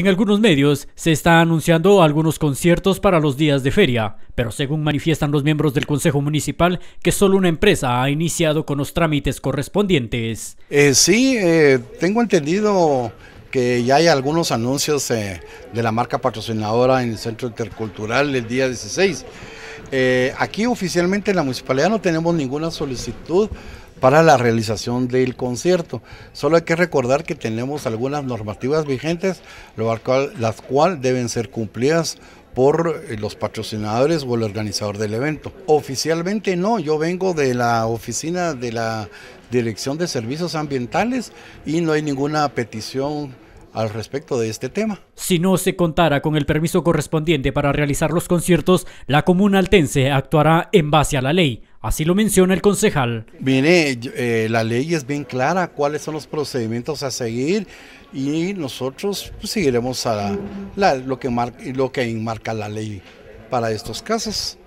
En algunos medios se está anunciando algunos conciertos para los días de feria, pero según manifiestan los miembros del Consejo Municipal, que solo una empresa ha iniciado con los trámites correspondientes. Eh, sí, eh, tengo entendido que ya hay algunos anuncios eh, de la marca patrocinadora en el Centro Intercultural el día 16. aquí oficialmente en la municipalidad no tenemos ninguna solicitud para la realización del concierto. Solo hay que recordar que tenemos algunas normativas vigentes, las cuales deben ser cumplidas por eh, los patrocinadores o el organizador del evento. Oficialmente no, yo vengo de la oficina de la Dirección de Servicios Ambientales y no hay ninguna petición al respecto de este tema. Si no se contara con el permiso correspondiente para realizar los conciertos, la comuna altense actuará en base a la ley. Así lo menciona el concejal. Mire, eh, la ley es bien clara cuáles son los procedimientos a seguir y nosotros pues, seguiremos a lo, que lo que marca la ley para estos casos.